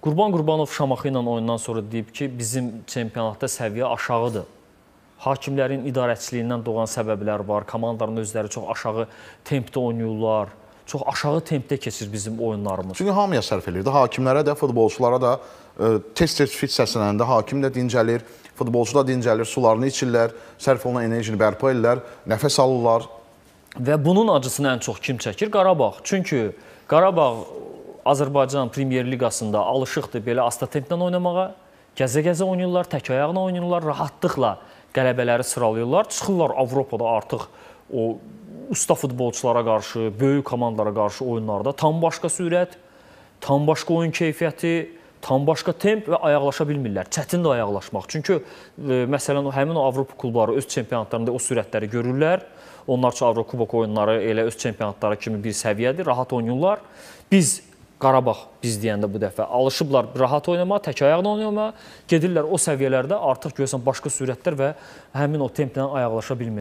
Qurban Qurbanov Şamaxı ilə oyundan sonra deyib ki, bizim çempionatda səviyyə aşağıdır. Hakimlərin idarəçiliyindən doğan səbəblər var. Komandaların özləri çox aşağı tempdə oynayırlar çox aşağı tempdə keçir bizim oyunlarımız. Çünki hamıya sərf eləyir. Hakimlərə də, futbolçulara da e, tez-tez fit səslənəndə hakim də dincəlir, futbolçu da dincəlir, sularını içirlər, sərf olunan enerjini bərpa edirlər, nəfəs alırlar. Və bunun acısını ən çox kim çəkir? Qarabağ. Çünki Qarabağ Azərbaycan Premyer Liqasında alışıqdır belə astatentlə oynamağa. Gəzə-gəzə oynayırlar, tək ayaqla oynayırlar, rahatlıqla qələbələri sıralayırlar. Çıxırlar Avropada artıq o usta futbolçulara qarşı, böyük komandalara qarşı oyunlarda tam başqa sürət, tam başqa oyun keyfiyyəti, tam başqa temp və ayaqlaşa bilmirlər. Çətin də ayaqlaşmaq. Çünki e, məsələn o həmin o Avropa klubları öz çempionatlarında o sürətləri görürlər. Onlar üçün Avrokubok oyunları elə öz çempionatları kimi bir səviyyədir, rahat oynayırlar. Biz Qarabağ biz deyəndə bu dəfə alışıblar rahat oynama, tək ayaqla oynama, gedirlər o səviyyələrdə artıq görürsən başqa sürətlər və həmin o templə ayaqlaşa bilmirlər.